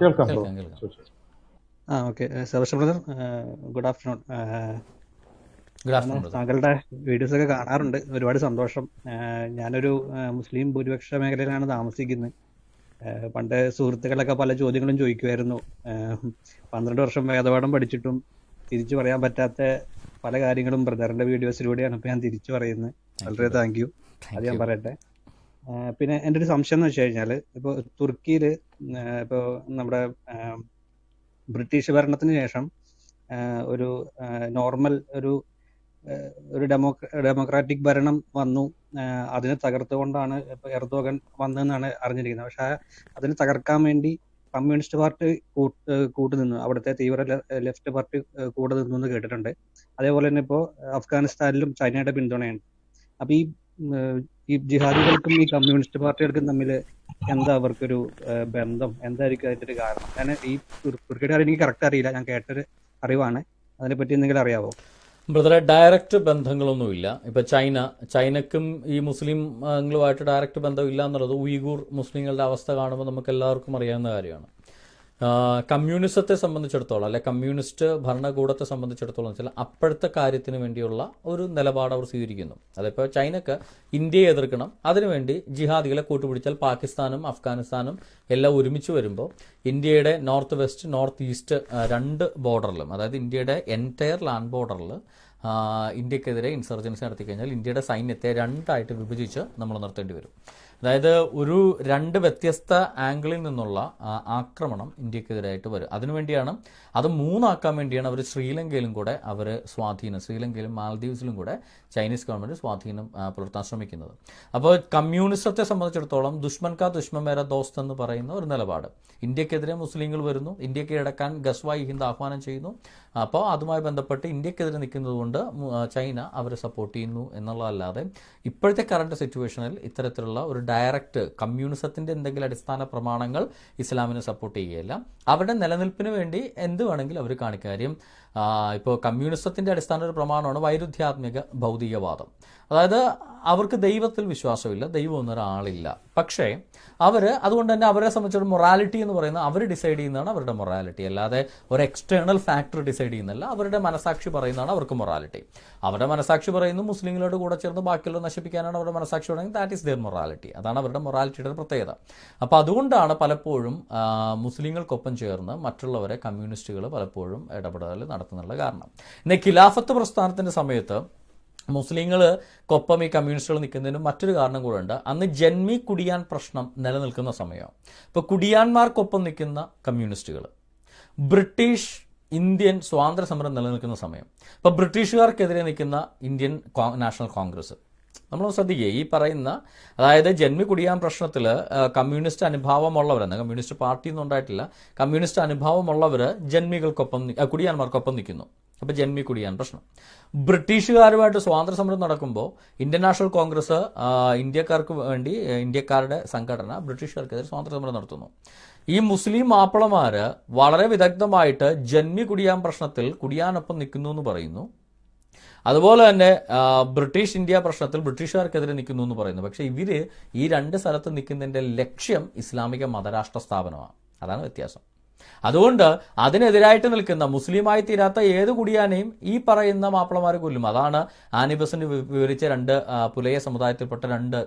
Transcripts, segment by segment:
കേൾക്കാം ആ okay Sebastian brother good afternoon താങ്കളുടെ വീഡിയോസ് ഒക്കെ കാണാറുണ്ട് ഒരുപാട് സന്തോഷം ഞാനൊരു മുസ്ലിം ഭൂരിപക്ഷ മേഖലയിലാണ് താമസിക്കുന്നത് പണ്ട് സുഹൃത്തുക്കളൊക്കെ പല ചോദ്യങ്ങളും ചോദിക്കുമായിരുന്നു പന്ത്രണ്ട് വർഷം വേദപാഠം പഠിച്ചിട്ടും തിരിച്ചു പറയാൻ പറ്റാത്ത പല കാര്യങ്ങളും ബ്രദറിന്റെ വീഡിയോസിലൂടെയാണ് ഇപ്പൊ ഞാൻ തിരിച്ചു പറയുന്നത് വളരെ താങ്ക് യു അത് ഞാൻ പറയട്ടെ പിന്നെ എൻ്റെ ഒരു സംശയം എന്ന് വെച്ച് കഴിഞ്ഞാൽ ഇപ്പോൾ തുർക്കിയിൽ ഇപ്പോൾ നമ്മുടെ ബ്രിട്ടീഷ് ഭരണത്തിന് ശേഷം ഒരു നോർമൽ ഒരു ഒരു ഡെമോക്ര ഡെമോക്രാറ്റിക് ഭരണം വന്നു അതിനെ തകർത്തുകൊണ്ടാണ് ഇപ്പോൾ എർദോഗൻ വന്നതെന്നാണ് അറിഞ്ഞിരിക്കുന്നത് പക്ഷേ അതിനെ തകർക്കാൻ വേണ്ടി കമ്മ്യൂണിസ്റ്റ് പാർട്ടി കൂട്ടു നിന്നു അവിടുത്തെ തീവ്ര ലെഫ്റ്റ് പാർട്ടി കൂടെ നിന്നു എന്ന് കേട്ടിട്ടുണ്ട് അതേപോലെ തന്നെ ഇപ്പോൾ അഫ്ഗാനിസ്ഥാനിലും ചൈനയുടെ പിന്തുണയുണ്ട് അപ്പൊ ഈ ഈ ജിഹാദികൾക്കും ഈ കമ്മ്യൂണിസ്റ്റ് പാർട്ടികൾക്കും തമ്മിൽ എന്താ അവർക്കൊരു ബന്ധം എന്തായിരിക്കും അതിന്റെ കാരണം ഞാൻ ഈ കാര്യം എനിക്ക് കറക്റ്റ് അറിയില്ല ഞാൻ കേട്ടൊരു അറിവാണ് അതിനെപ്പറ്റി എന്തെങ്കിലും അറിയാവോ ബ്രദറെ ഡയറക്റ്റ് ബന്ധങ്ങളൊന്നുമില്ല ഇപ്പം ചൈന ചൈനക്കും ഈ മുസ്ലിങ്ങളുമായിട്ട് ഡയറക്റ്റ് ബന്ധമില്ല എന്നുള്ളത് ഉയ്ഗൂർ മുസ്ലിങ്ങളുടെ അവസ്ഥ കാണുമ്പോൾ നമുക്ക് എല്ലാവർക്കും അറിയാവുന്ന കാര്യമാണ് കമ്മ്യൂണിസത്തെ സംബന്ധിച്ചിടത്തോളം അല്ലെ കമ്മ്യൂണിസ്റ്റ് ഭരണകൂടത്തെ സംബന്ധിച്ചിടത്തോളം വെച്ചാൽ അപ്പോഴത്തെ കാര്യത്തിന് വേണ്ടിയുള്ള ഒരു നിലപാട് അവർ സ്വീകരിക്കുന്നു അതിപ്പോൾ ചൈനക്ക് ഇന്ത്യയെ എതിർക്കണം അതിനുവേണ്ടി ജിഹാദികളെ കൂട്ടുപിടിച്ചാൽ പാകിസ്ഥാനും അഫ്ഗാനിസ്ഥാനും എല്ലാം ഒരുമിച്ച് വരുമ്പോൾ ഇന്ത്യയുടെ നോർത്ത് വെസ്റ്റ് നോർത്ത് ഈസ്റ്റ് രണ്ട് ബോർഡറിലും അതായത് ഇന്ത്യയുടെ എൻറ്റയർ ലാൻഡ് ബോർഡറിൽ ഇന്ത്യക്കെതിരെ ഇൻസർജൻസി നടത്തി കഴിഞ്ഞാൽ ഇന്ത്യയുടെ സൈന്യത്തെ രണ്ടായിട്ട് വിഭജിച്ച് നമ്മൾ നിർത്തേണ്ടി വരും അതായത് ഒരു രണ്ട് വ്യത്യസ്ത ആംഗിളിൽ നിന്നുള്ള ആക്രമണം ഇന്ത്യക്കെതിരായിട്ട് വരും അതിനുവേണ്ടിയാണ് അത് മൂന്നാക്കാൻ വേണ്ടിയാണ് അവർ ശ്രീലങ്കയിലും കൂടെ അവർ സ്വാധീനം ശ്രീലങ്കയിലും മാലദ്വീപ്സിലും കൂടെ ചൈനീസ് ഗവൺമെൻറ് സ്വാധീനം പുലർത്താൻ ശ്രമിക്കുന്നത് അപ്പോൾ കമ്മ്യൂണിസത്തെ സംബന്ധിച്ചിടത്തോളം ദുഷ്മൻകാ കാ ദോസ്ത് എന്ന് പറയുന്ന ഒരു നിലപാട് ഇന്ത്യക്കെതിരെ മുസ്ലിങ്ങൾ വരുന്നു ഇന്ത്യക്ക് ഇടക്കാൻ ഗസ്വായി ഹിന്ദ് ആഹ്വാനം ചെയ്യുന്നു അപ്പോൾ അതുമായി ബന്ധപ്പെട്ട് ഇന്ത്യക്കെതിരെ നിൽക്കുന്നതുകൊണ്ട് ചൈന അവരെ സപ്പോർട്ട് ചെയ്യുന്നു എന്നുള്ളതല്ലാതെ ഇപ്പോഴത്തെ കറണ്ട് സിറ്റുവേഷനിൽ ഇത്തരത്തിലുള്ള ഒരു ഡയറക്റ്റ് കമ്മ്യൂണിസത്തിൻ്റെ എന്തെങ്കിലും അടിസ്ഥാന പ്രമാണങ്ങൾ ഇസ്ലാമിനെ സപ്പോർട്ട് ചെയ്യുകയല്ല അവരുടെ നിലനിൽപ്പിന് വേണ്ടി എന്ത് വേണമെങ്കിലും അവർ കാണിക്കുക ഇപ്പോൾ കമ്മ്യൂണിസത്തിൻ്റെ അടിസ്ഥാന ഒരു പ്രമാണമാണ് വൈരുദ്ധ്യാത്മിക ഭൗതികവാദം അതായത് അവർക്ക് ദൈവത്തിൽ വിശ്വാസമില്ല ദൈവം എന്നൊരാളില്ല പക്ഷേ അവർ അതുകൊണ്ട് തന്നെ അവരെ സംബന്ധിച്ചൊരു മൊറാലിറ്റി എന്ന് പറയുന്നത് അവർ ഡിസൈഡ് ചെയ്യുന്നതാണ് അവരുടെ മൊറാലിറ്റി അല്ലാതെ ഒരു എക്സ്റ്റേണൽ ഫാക്ടർ ഡിസൈഡ് ചെയ്യുന്നല്ല അവരുടെ മനസാക്ഷി പറയുന്നതാണ് അവർക്ക് മൊറാലിറ്റി അവരുടെ മനസാക്ഷി പറയുന്നു മുസ്ലിങ്ങളോട് കൂടെ ചേർന്ന് ബാക്കിയുള്ള നശിപ്പിക്കാനാണ് അവരുടെ മനസാക്ഷി പറയുന്നത് ദാറ്റ് ഈസ് ദർ മൊറാലിറ്റി അതാണ് അവരുടെ മൊറാലിറ്റിയുടെ പ്രത്യേകത അപ്പോൾ അതുകൊണ്ടാണ് പലപ്പോഴും മുസ്ലിങ്ങൾക്കൊപ്പം ചേർന്ന് മറ്റുള്ളവരെ കമ്മ്യൂണിസ്റ്റുകൾ പലപ്പോഴും ഇടപെടൽ നടത്തുന്നുള്ള കാരണം ഇന്ന് ഖിലാഫത്ത് പ്രസ്ഥാനത്തിൻ്റെ സമയത്ത് മുസ്ലിങ്ങൾക്കൊപ്പം ഈ കമ്മ്യൂണിസ്റ്റുകൾ നിൽക്കുന്നതിന് മറ്റൊരു കാരണം ഉണ്ട് അന്ന് ജന്മി കുടിയാൻ പ്രശ്നം നിലനിൽക്കുന്ന സമയം ഇപ്പോൾ കുടിയാന്മാർക്കൊപ്പം നിൽക്കുന്ന കമ്മ്യൂണിസ്റ്റുകൾ ബ്രിട്ടീഷ് ഇന്ത്യൻ സ്വാതന്ത്ര്യ സമരം നിലനിൽക്കുന്ന സമയം ഇപ്പോൾ ബ്രിട്ടീഷുകാർക്കെതിരെ നിൽക്കുന്ന ഇന്ത്യൻ നാഷണൽ കോൺഗ്രസ് നമ്മൾ ശ്രദ്ധിക്കുക ഈ പറയുന്ന അതായത് ജന്മി കുടിയാൻ പ്രശ്നത്തിൽ കമ്മ്യൂണിസ്റ്റ് അനുഭാവമുള്ളവരെന്ന് കമ്മ്യൂണിസ്റ്റ് പാർട്ടി ഒന്നും ഉണ്ടായിട്ടില്ല കമ്മ്യൂണിസ്റ്റ് അനുഭാവമുള്ളവർ ജന്മികൾക്കൊപ്പം കുടിയാന്മാർക്കൊപ്പം നിൽക്കുന്നു അപ്പോൾ ജന്മി കുടിയാൻ പ്രശ്നം ബ്രിട്ടീഷുകാരുമായിട്ട് സ്വാതന്ത്ര്യ സമരം നടക്കുമ്പോൾ ഇന്ത്യൻ കോൺഗ്രസ് ഇന്ത്യക്കാർക്ക് വേണ്ടി ഇന്ത്യക്കാരുടെ സംഘടന ബ്രിട്ടീഷുകാർക്കെതിരെ സ്വാതന്ത്ര്യ സമരം നടത്തുന്നു ഈ മുസ്ലിം മാപ്പിളമാര് വളരെ വിദഗ്ധമായിട്ട് ജന്മി കുടിയാൻ പ്രശ്നത്തിൽ കുടിയാനൊപ്പം നിൽക്കുന്നു എന്ന് പറയുന്നു അതുപോലെ തന്നെ ബ്രിട്ടീഷ് ഇന്ത്യ പ്രശ്നത്തിൽ ബ്രിട്ടീഷുകാർക്കെതിരെ നിൽക്കുന്നു എന്ന് പറയുന്നു പക്ഷേ ഇവർ ഈ രണ്ട് സ്ഥലത്ത് നിൽക്കുന്നതിൻ്റെ ലക്ഷ്യം ഇസ്ലാമിക മതരാഷ്ട്ര സ്ഥാപനമാണ് അതാണ് വ്യത്യാസം അതുകൊണ്ട് അതിനെതിരായിട്ട് നിൽക്കുന്ന മുസ്ലിമായി തീരാത്ത ഏത് കുടിയാനെയും ഈ പറയുന്ന മാപ്പിളമാരെ കൊല്ലും അതാണ് ആനിബസിന് വിവരിച്ച രണ്ട് പുലയ സമുദായത്തിൽപ്പെട്ട രണ്ട്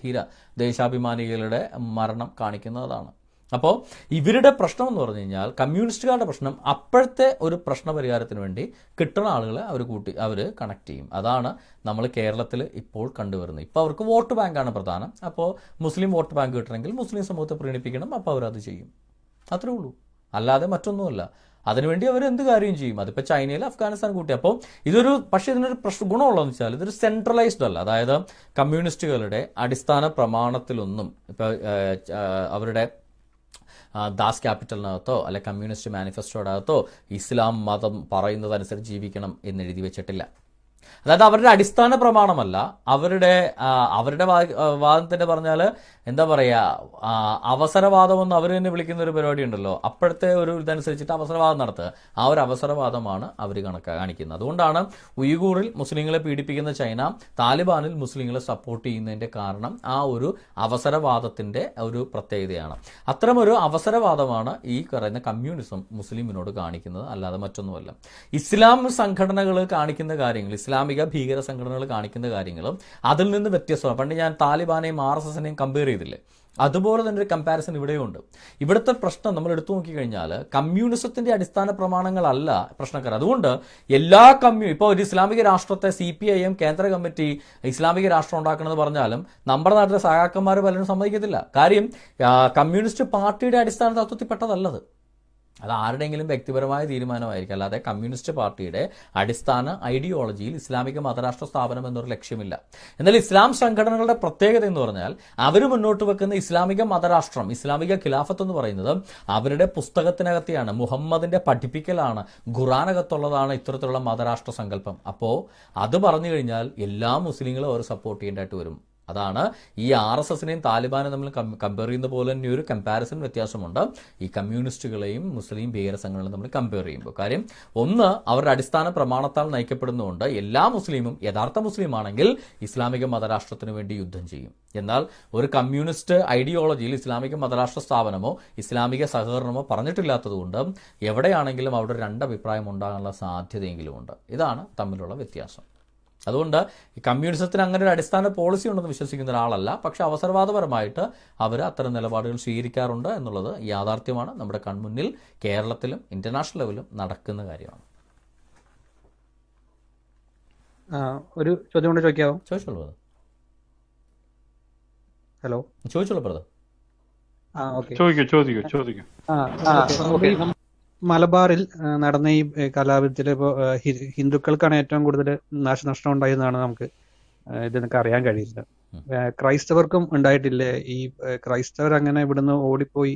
ധീര ദേശാഭിമാനികളുടെ മരണം കാണിക്കുന്നതാണ് അപ്പോൾ ഇവരുടെ പ്രശ്നം എന്ന് പറഞ്ഞു കഴിഞ്ഞാൽ കമ്മ്യൂണിസ്റ്റുകാരുടെ പ്രശ്നം അപ്പോഴത്തെ ഒരു പ്രശ്ന പരിഹാരത്തിന് വേണ്ടി കിട്ടുന്ന ആളുകളെ അവർ കൂട്ടി അവർ കണക്ട് ചെയ്യും അതാണ് നമ്മൾ കേരളത്തിൽ ഇപ്പോൾ കണ്ടുവരുന്നത് ഇപ്പോൾ അവർക്ക് വോട്ട് ബാങ്കാണ് പ്രധാനം അപ്പോൾ മുസ്ലിം വോട്ട് ബാങ്ക് കിട്ടണമെങ്കിൽ മുസ്ലിം സമൂഹത്തെ പ്രീണിപ്പിക്കണം അപ്പോൾ അവരത് ചെയ്യും അത്രേ ഉള്ളൂ അല്ലാതെ മറ്റൊന്നുമല്ല അതിനുവേണ്ടി അവർ എന്ത് കാര്യം ചെയ്യും അതിപ്പോൾ ചൈനയിൽ അഫ്ഗാനിസ്ഥാൻ കൂട്ടി അപ്പോൾ ഇതൊരു പക്ഷേ ഇതിനൊരു പ്രശ്ന ഗുണമുള്ളതെന്ന് വെച്ചാൽ ഇതൊരു സെൻട്രലൈസ്ഡ് അല്ല അതായത് കമ്മ്യൂണിസ്റ്റുകളുടെ അടിസ്ഥാന പ്രമാണത്തിലൊന്നും ഇപ്പോൾ അവരുടെ ദാസ് ക്യാപിറ്റലിനകത്തോ അല്ലെ കമ്മ്യൂണിസ്റ്റ് മാനിഫെസ്റ്റോടകത്തോ ഇസ്ലാം മതം പറയുന്നതനുസരിച്ച് ജീവിക്കണം എന്ന് എഴുതി വെച്ചിട്ടില്ല അതായത് അവരുടെ അടിസ്ഥാന പ്രമാണമല്ല അവരുടെ അവരുടെ വാദത്തിന്റെ പറഞ്ഞാൽ എന്താ പറയുക അവസരവാദം എന്ന് അവർ തന്നെ വിളിക്കുന്ന ഒരു പരിപാടി ഉണ്ടല്ലോ അപ്പോഴത്തെ ഒരു ഇതനുസരിച്ചിട്ട് അവസരവാദം നടത്തുക ആ ഒരു അവസരവാദമാണ് അവർ കണക്ക് കാണിക്കുന്നത് അതുകൊണ്ടാണ് ഉയ്ഗൂറിൽ മുസ്ലിങ്ങളെ പീഡിപ്പിക്കുന്ന ചൈന താലിബാനിൽ മുസ്ലിങ്ങളെ സപ്പോർട്ട് ചെയ്യുന്നതിന്റെ കാരണം ആ ഒരു അവസരവാദത്തിന്റെ ഒരു പ്രത്യേകതയാണ് അത്തരമൊരു അവസരവാദമാണ് ഈ പറയുന്ന കമ്മ്യൂണിസം മുസ്ലിമിനോട് കാണിക്കുന്നത് അല്ലാതെ മറ്റൊന്നുമല്ല ഇസ്ലാം സംഘടനകൾ കാണിക്കുന്ന കാര്യങ്ങൾ ഇസ്ലാം ഇസ്ലാമിക ഭീകര സംഘടനകൾ കാണിക്കുന്ന കാര്യങ്ങളും അതിൽ നിന്ന് വ്യത്യസ്തമാണ് പണ്ട് ഞാൻ താലിബാനെയും ആർ എസ് എസിനെയും കമ്പയർ ചെയ്തില്ലേ അതുപോലെ തന്നെ ഒരു കമ്പാരിസൺ ഇവിടെയുണ്ട് ഇവിടുത്തെ പ്രശ്നം നമ്മൾ എടുത്തു നോക്കിക്കഴിഞ്ഞാൽ കമ്മ്യൂണിസത്തിന്റെ അടിസ്ഥാന പ്രമാണങ്ങളല്ല പ്രശ്നക്കാർ അതുകൊണ്ട് എല്ലാ കമ്മ്യൂ ഇപ്പോൾ ഒരു ഇസ്ലാമിക രാഷ്ട്രത്തെ സി പി ഐ എം കേന്ദ്ര കമ്മിറ്റി ഇസ്ലാമിക രാഷ്ട്രം ഉണ്ടാക്കണമെന്ന് പറഞ്ഞാലും നമ്മുടെ നാട്ടിലെ സഹാക്കന്മാർ പലരും സമ്മതിക്കത്തില്ല കാര്യം കമ്മ്യൂണിസ്റ്റ് പാർട്ടിയുടെ അടിസ്ഥാന തത്വത്തിൽ പെട്ടതല്ലത് അത് ആരുടെയെങ്കിലും വ്യക്തിപരമായ തീരുമാനമായിരിക്കും അല്ലാതെ കമ്മ്യൂണിസ്റ്റ് പാർട്ടിയുടെ അടിസ്ഥാന ഐഡിയോളജിയിൽ ഇസ്ലാമിക മതരാഷ്ട്ര സ്ഥാപനം എന്നൊരു ലക്ഷ്യമില്ല എന്നാൽ ഇസ്ലാം സംഘടനകളുടെ പ്രത്യേകത എന്ന് പറഞ്ഞാൽ അവർ മുന്നോട്ട് വെക്കുന്ന ഇസ്ലാമിക മതരാഷ്ട്രം ഇസ്ലാമിക ഖിലാഫത്ത് എന്ന് പറയുന്നത് അവരുടെ പുസ്തകത്തിനകത്തെയാണ് മുഹമ്മദിന്റെ പഠിപ്പിക്കലാണ് ഖുറാനകത്തുള്ളതാണ് ഇത്തരത്തിലുള്ള മതരാഷ്ട്ര സങ്കല്പം അപ്പോൾ അത് പറഞ്ഞു കഴിഞ്ഞാൽ എല്ലാ മുസ്ലിങ്ങളും അവർ സപ്പോർട്ട് ചെയ്യേണ്ടതായിട്ട് വരും അതാണ് ഈ ആർ എസ് എസിനെയും താലിബാനും തമ്മിൽ കമ്പയർ ചെയ്യുന്ന പോലെ തന്നെ ഒരു കമ്പാരിസൺ വ്യത്യാസമുണ്ട് ഈ കമ്മ്യൂണിസ്റ്റുകളെയും മുസ്ലിം ഭീകരസംഘങ്ങളെയും തമ്മിൽ കമ്പയർ ചെയ്യുമ്പോൾ കാര്യം ഒന്ന് അവരുടെ അടിസ്ഥാന പ്രമാണത്താൽ നയിക്കപ്പെടുന്നതുകൊണ്ട് എല്ലാ മുസ്ലിമും യഥാർത്ഥ മുസ്ലിം ആണെങ്കിൽ ഇസ്ലാമിക മതരാഷ്ട്രത്തിന് വേണ്ടി യുദ്ധം ചെയ്യും എന്നാൽ ഒരു കമ്മ്യൂണിസ്റ്റ് ഐഡിയോളജിയിൽ ഇസ്ലാമിക മതരാഷ്ട്ര സ്ഥാപനമോ ഇസ്ലാമിക സഹകരണമോ പറഞ്ഞിട്ടില്ലാത്തതുകൊണ്ട് എവിടെയാണെങ്കിലും അവിടെ രണ്ട് അഭിപ്രായം ഉണ്ടാകാനുള്ള സാധ്യതയെങ്കിലും ഉണ്ട് ഇതാണ് തമ്മിലുള്ള വ്യത്യാസം അതുകൊണ്ട് കമ്മ്യൂണിസത്തിന് അങ്ങനെ ഒരു അടിസ്ഥാന പോളിസി ഉണ്ടെന്ന് വിശ്വസിക്കുന്ന ഒരാളല്ല പക്ഷെ അവസരവാദപരമായിട്ട് അവർ അത്തരം നിലപാടുകൾ സ്വീകരിക്കാറുണ്ട് എന്നുള്ളത് യാഥാർത്ഥ്യമാണ് നമ്മുടെ കൺമുന്നിൽ കേരളത്തിലും ഇന്റർനാഷണൽ ലെവലിലും നടക്കുന്ന കാര്യമാണ് ഒരു ചോദ്യം കൊണ്ട് ചോദിക്കാമോ ചോദിച്ചോളൂ ഹലോ ചോദിച്ചോളൂ പ്രദ ആ ഓക്കെ ചോദിക്കൂ ചോദിക്കൂ ചോദിക്കൂ ആ ഓക്കെ മലബാറിൽ നടന്ന ഈ കലാപത്തിൽ ഇപ്പോൾ ഹിന്ദുക്കൾക്കാണ് ഏറ്റവും കൂടുതൽ നാശനഷ്ടം ഉണ്ടായതെന്നാണ് നമുക്ക് ഇതെനിക്ക് അറിയാൻ കഴിയില്ല ക്രൈസ്തവർക്കും ഉണ്ടായിട്ടില്ലേ ഈ ക്രൈസ്തവർ അങ്ങനെ ഇവിടുന്ന് ഓടിപ്പോയി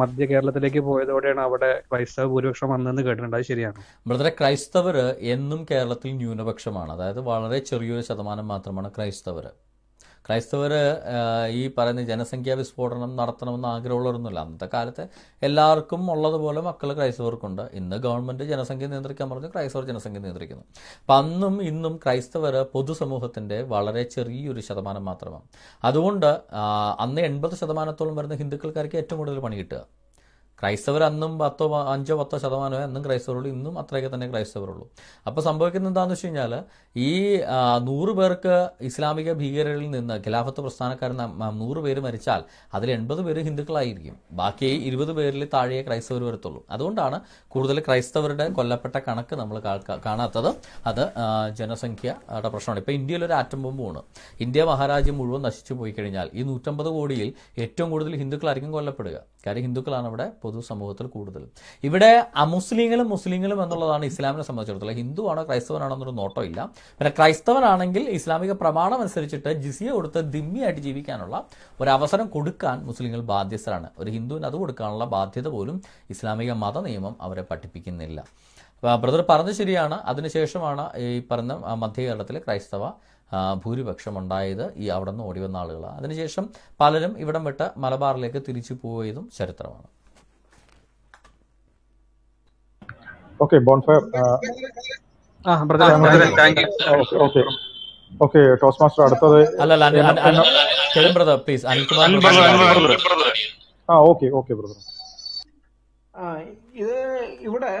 മധ്യ കേരളത്തിലേക്ക് പോയതോടെയാണ് അവിടെ ക്രൈസ്തവ ഭൂരിപക്ഷം വന്നതെന്ന് കേട്ടിട്ടുണ്ട് അത് ശരിയാണ് ബ്രദറെ ക്രൈസ്തവർ എന്നും കേരളത്തിൽ ന്യൂനപക്ഷമാണ് അതായത് വളരെ ചെറിയൊരു ശതമാനം മാത്രമാണ് ക്രൈസ്തവർ ക്രൈസ്തവർ ഈ പറയുന്ന ജനസംഖ്യാ വിസ്ഫോടനം നടത്തണമെന്ന് ആഗ്രഹമുള്ളവരൊന്നുമില്ല അന്നത്തെ കാലത്ത് എല്ലാവർക്കും ഉള്ളതുപോലെ മക്കൾ ക്രൈസ്തവർക്കുണ്ട് ഇന്ന് ഗവൺമെൻറ് ജനസംഖ്യ നിയന്ത്രിക്കാൻ പറഞ്ഞു ക്രൈസ്തവർ ജനസംഖ്യ നിയന്ത്രിക്കുന്നു അപ്പം അന്നും ഇന്നും ക്രൈസ്തവർ പൊതുസമൂഹത്തിൻ്റെ വളരെ ചെറിയൊരു ശതമാനം മാത്രമാണ് അതുകൊണ്ട് അന്ന് എൺപത് ശതമാനത്തോളം വരുന്ന ഹിന്ദുക്കൾക്കാർക്ക് ഏറ്റവും കൂടുതൽ പണി കിട്ടുക ക്രൈസ്തവർ അന്നും പത്തോ അഞ്ചോ പത്തോ ശതമാനമേ അന്നും ക്രൈസ്തവരുള്ളൂ ഇന്നും അത്രയൊക്കെ തന്നെ ക്രൈസ്തവരുള്ളൂ അപ്പോൾ സംഭവിക്കുന്നത് എന്താണെന്ന് വെച്ച് കഴിഞ്ഞാൽ ഈ നൂറ് പേർക്ക് ഇസ്ലാമിക ഭീകരരിൽ നിന്ന് ഖിലാഫത്ത് പ്രസ്ഥാനക്കാരൻ നൂറ് പേര് മരിച്ചാൽ അതിൽ എൺപത് പേര് ഹിന്ദുക്കളായിരിക്കും ബാക്കി ഇരുപത് പേരിൽ താഴെ ക്രൈസ്തവർ വരത്തുള്ളൂ അതുകൊണ്ടാണ് കൂടുതൽ ക്രൈസ്തവരുടെ കൊല്ലപ്പെട്ട കണക്ക് നമ്മൾ കാണാത്തത് അത് ജനസംഖ്യയുടെ പ്രശ്നമാണ് ഇപ്പോൾ ഇന്ത്യയിൽ ഒരു ആറ്റം ബോംബാണ് ഇന്ത്യ മഹാരാജ്യം മുഴുവൻ നശിച്ചു പോയി കഴിഞ്ഞാൽ ഈ നൂറ്റമ്പത് കോടിയിൽ ഏറ്റവും കൂടുതൽ ഹിന്ദുക്കളായിരിക്കും കൊല്ലപ്പെടുക കാര്യം ഹിന്ദുക്കളാണ് ഇവിടെ പൊതുസമൂഹത്തിൽ കൂടുതൽ ഇവിടെ അമുസ്ലിങ്ങളും മുസ്ലിങ്ങളും എന്നുള്ളതാണ് ഇസ്ലാമിനെ സംബന്ധിച്ചിടത്തോളം ഹിന്ദുവാണോ ക്രൈസ്തവനാണോ എന്നൊരു നോട്ടോ ഇല്ല പിന്നെ ക്രൈസ്തവനാണെങ്കിൽ ഇസ്ലാമിക പ്രമാണം അനുസരിച്ചിട്ട് ജിസിയ കൊടുത്ത് ദിമ്മിയായിട്ട് ജീവിക്കാനുള്ള ഒരു അവസരം കൊടുക്കാൻ മുസ്ലിങ്ങൾ ബാധ്യസ്ഥരാണ് ഒരു ഹിന്ദുവിന് അത് കൊടുക്കാനുള്ള ബാധ്യത പോലും ഇസ്ലാമിക മത നിയമം അവരെ പഠിപ്പിക്കുന്നില്ല ബ്രദർ പറഞ്ഞത് ശരിയാണ് അതിനുശേഷമാണ് ഈ പറഞ്ഞ മധ്യ കേരളത്തിലെ ക്രൈസ്തവ ഭൂരിപക്ഷമുണ്ടായത് ഈ അവിടെ നിന്ന് വന്ന ആളുകളാണ് അതിനുശേഷം പലരും ഇവിടം വിട്ട് മലബാറിലേക്ക് തിരിച്ചു പോയതും ചരിത്രമാണ് okay bonfire okay okay toss master അടുത്തത് അല്ലല്ല ബ്രദർ പ്ലീസ് ആ ഓക്കെ ഓക്കെ ബ്രദർ ആ ഇത് ഇവിടെ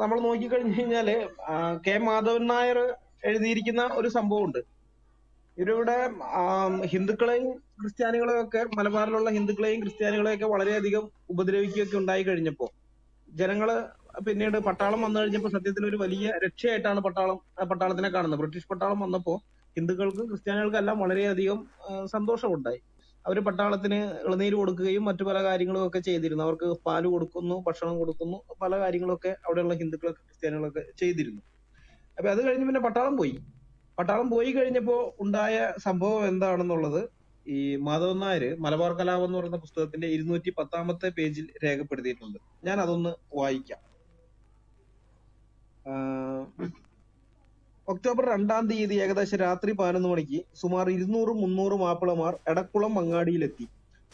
നമ്മൾ നോക്കിക്കഴിഞ്ഞു കഴിഞ്ഞാല് കെ മാധവൻ നായർ എഴുതിയിരിക്കുന്ന ഒരു സംഭവമുണ്ട് ഇവിടെ ഹിന്ദുക്കളെയും ക്രിസ്ത്യാനികളെയും ഒക്കെ മലബാറിലുള്ള ഹിന്ദുക്കളെയും ക്രിസ്ത്യാനികളെയും ഒക്കെ വളരെയധികം ഉപദ്രവിക്കുകയൊക്കെ ഉണ്ടായി കഴിഞ്ഞപ്പോ ജനങ്ങള് പിന്നീട് പട്ടാളം വന്നു കഴിഞ്ഞപ്പോ സത്യത്തിൽ ഒരു വലിയ രക്ഷയായിട്ടാണ് പട്ടാളം പട്ടാളത്തിനെ കാണുന്നത് ബ്രിട്ടീഷ് പട്ടാളം വന്നപ്പോ ഹിന്ദുക്കൾക്കും ക്രിസ്ത്യാനികൾക്കും എല്ലാം വളരെയധികം സന്തോഷമുണ്ടായി അവർ പട്ടാളത്തിന് ഇളനീര് കൊടുക്കുകയും മറ്റു പല കാര്യങ്ങളും ഒക്കെ ചെയ്തിരുന്നു അവർക്ക് പാല് കൊടുക്കുന്നു ഭക്ഷണം കൊടുക്കുന്നു പല കാര്യങ്ങളൊക്കെ അവിടെയുള്ള ഹിന്ദുക്കളൊക്കെ ക്രിസ്ത്യാനികളൊക്കെ ചെയ്തിരുന്നു അപ്പൊ അത് കഴിഞ്ഞ് പിന്നെ പട്ടാളം പോയി പട്ടാളം പോയി കഴിഞ്ഞപ്പോ ഉണ്ടായ സംഭവം എന്താണെന്നുള്ളത് ഈ മാധവൻ നായര് മലബാർ കലാപം എന്ന് പറയുന്ന പുസ്തകത്തിന്റെ ഇരുന്നൂറ്റി പത്താമത്തെ പേജിൽ രേഖപ്പെടുത്തിയിട്ടുണ്ട് ഞാൻ അതൊന്ന് വായിക്കാം ഒക്ടോബർ രണ്ടാം തീയതി ഏകദേശം രാത്രി പതിനൊന്ന് മണിക്ക് സുമാർ ഇരുന്നൂറും മുന്നൂറും മാപ്പിളമാർ എടക്കുളം അങ്ങാടിയിലെത്തി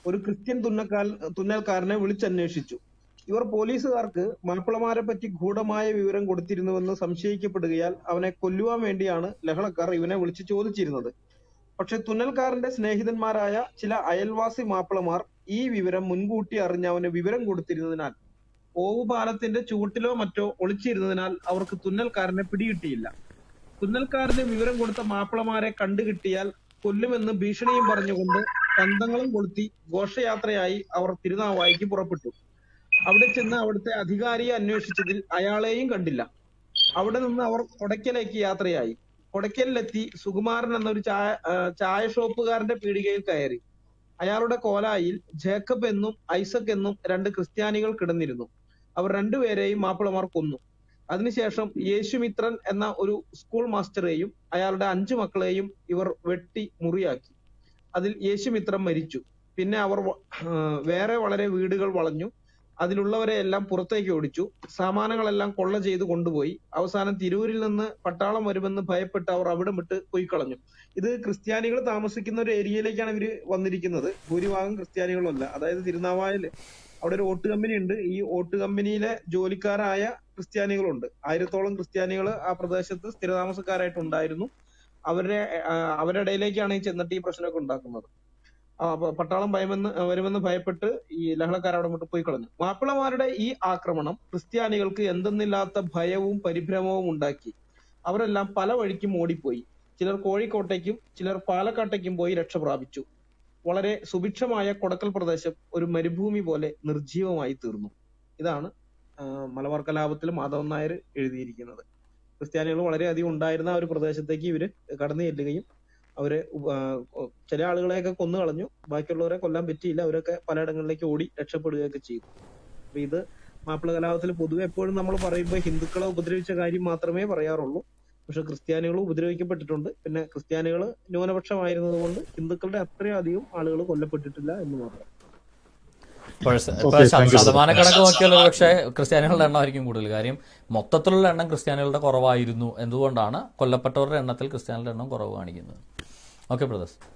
ഒരു ക്രിസ്ത്യൻ തുന്നക്കാൽ തുന്നൽക്കാരനെ വിളിച്ചന്വേഷിച്ചു ഇവർ പോലീസുകാർക്ക് മാപ്പിളമാരെ പറ്റി ഗൂഢമായ വിവരം കൊടുത്തിരുന്നുവെന്ന് സംശയിക്കപ്പെടുകയാൽ അവനെ കൊല്ലുവാൻ വേണ്ടിയാണ് ലഹളക്കാർ ഇവനെ വിളിച്ചു ചോദിച്ചിരുന്നത് പക്ഷെ തുന്നൽക്കാരന്റെ സ്നേഹിതന്മാരായ ചില അയൽവാസി മാപ്പിളമാർ ഈ വിവരം മുൻകൂട്ടി അറിഞ്ഞ് അവന് വിവരം കൊടുത്തിരുന്നതിനാൽ ഓവുപാലത്തിന്റെ ചുവട്ടിലോ മറ്റോ ഒളിച്ചിരുന്നതിനാൽ അവർക്ക് തുന്നൽക്കാരനെ പിടികിട്ടിയില്ല തുന്നൽക്കാരന് വിവരം കൊടുത്ത മാപ്പിളമാരെ കണ്ടുകിട്ടിയാൽ കൊല്ലുമെന്ന് ഭീഷണിയും പറഞ്ഞുകൊണ്ട് തന്തങ്ങളും കൊളുത്തി ഘോഷയാത്രയായി അവർ തിരുനാവായിക്ക് പുറപ്പെട്ടു അവിടെ ചെന്ന് അവിടുത്തെ അധികാരിയെ അന്വേഷിച്ചതിൽ അയാളെയും കണ്ടില്ല അവിടെ നിന്ന് അവർ കൊടക്കലേക്ക് യാത്രയായി കൊടക്കലിലെത്തി സുകുമാരൻ എന്നൊരു ചായ ചായ ഷോപ്പുകാരന്റെ പീടികയിൽ കയറി അയാളുടെ കോലായിൽ ജേക്കബ് എന്നും ഐസക് എന്നും രണ്ട് ക്രിസ്ത്യാനികൾ കിടന്നിരുന്നു അവർ രണ്ടുപേരെയും മാപ്പിളമാർ കൊന്നു അതിനുശേഷം യേശുമിത്രൻ എന്ന ഒരു സ്കൂൾ മാസ്റ്ററെയും അയാളുടെ അഞ്ചു മക്കളെയും ഇവർ വെട്ടി മുറിയാക്കി അതിൽ യേശുമിത്രൻ മരിച്ചു പിന്നെ അവർ വേറെ വളരെ വീടുകൾ വളഞ്ഞു അതിലുള്ളവരെ എല്ലാം പുറത്തേക്ക് ഓടിച്ചു സാമാനങ്ങളെല്ലാം കൊള്ള ചെയ്ത് കൊണ്ടുപോയി അവസാനം തിരൂരിൽ നിന്ന് പട്ടാളം വരുമെന്ന് ഭയപ്പെട്ട് അവർ അവിടെ വിട്ട് പോയി കളഞ്ഞു ഇത് ക്രിസ്ത്യാനികൾ താമസിക്കുന്ന ഒരു ഏരിയയിലേക്കാണ് ഇവർ വന്നിരിക്കുന്നത് ഭൂരിഭാഗം ക്രിസ്ത്യാനികളല്ല അതായത് തിരുനാവായയിൽ അവിടെ ഒരു ഓട്ട് കമ്പനി ഉണ്ട് ഈ ഓട്ട് കമ്പനിയിലെ ജോലിക്കാരായ ക്രിസ്ത്യാനികളുണ്ട് ആയിരത്തോളം ക്രിസ്ത്യാനികൾ ആ പ്രദേശത്ത് സ്ഥിരതാമസക്കാരായിട്ടുണ്ടായിരുന്നു അവരുടെ അവരുടെ ഇടയിലേക്കാണ് ഈ ചെന്നിട്ട് ഈ പ്രശ്നമൊക്കെ ഉണ്ടാക്കുന്നത് പട്ടാളം ഭയമെന്ന് വരുമെന്ന് ഭയപ്പെട്ട് ഈ ലഹളക്കാർ അവിടെ പോയി കളഞ്ഞു മാപ്പിളമാരുടെ ഈ ആക്രമണം ക്രിസ്ത്യാനികൾക്ക് എന്തെന്നില്ലാത്ത ഭയവും പരിഭ്രമവും ഉണ്ടാക്കി അവരെല്ലാം പല വഴിക്കും ഓടിപ്പോയി ചിലർ കോഴിക്കോട്ടേക്കും ചിലർ പാലക്കാട്ടേക്കും പോയി രക്ഷ പ്രാപിച്ചു വളരെ സുഭിക്ഷമായ കൊടക്കൽ പ്രദേശം ഒരു മരുഭൂമി പോലെ നിർജീവമായി തീർന്നു ഇതാണ് മലബാർ കലാപത്തിൽ മാധവൻ നായർ എഴുതിയിരിക്കുന്നത് ക്രിസ്ത്യാനികൾ വളരെയധികം ഉണ്ടായിരുന്ന ആ ഒരു പ്രദേശത്തേക്ക് ഇവര് കടന്നു ചെല്ലുകയും അവരെ ചില ആളുകളെയൊക്കെ കൊന്നു കളഞ്ഞു ബാക്കിയുള്ളവരെ കൊല്ലാൻ പറ്റിയില്ല അവരൊക്കെ പലയിടങ്ങളിലേക്ക് ഓടി രക്ഷപ്പെടുകയൊക്കെ ചെയ്തു അപ്പൊ ഇത് മാപ്പിള കലാപത്തിൽ പൊതുവെ എപ്പോഴും നമ്മൾ പറയുമ്പോൾ ഹിന്ദുക്കളെ ഉപദ്രവിച്ച കാര്യം മാത്രമേ പറയാറുള്ളൂ പക്ഷെ ക്രിസ്ത്യാനികൾ ഉപദ്രവിക്കപ്പെട്ടിട്ടുണ്ട് പിന്നെ ക്രിസ്ത്യാനികൾ ന്യൂനപക്ഷമായിരുന്നതുകൊണ്ട് കൊണ്ട് ഹിന്ദുക്കളുടെ അത്രയും അധികം ആളുകൾ കൊല്ലപ്പെട്ടിട്ടില്ല എന്ന് മാത്രം ശതമാനക്കണക്ക് നോക്കിയാൽ പക്ഷേ ക്രിസ്ത്യാനികളുടെ എണ്ണമായിരിക്കും കൂടുതൽ കാര്യം മൊത്തത്തിലുള്ള എണ്ണം ക്രിസ്ത്യാനികളുടെ കുറവായിരുന്നു എന്തുകൊണ്ടാണ് കൊല്ലപ്പെട്ടവരുടെ എണ്ണത്തിൽ ക്രിസ്ത്യാനികളുടെ എണ്ണം കുറവ് കാണിക്കുന്നത് ഓക്കെ ബ്രദേഴ്സ്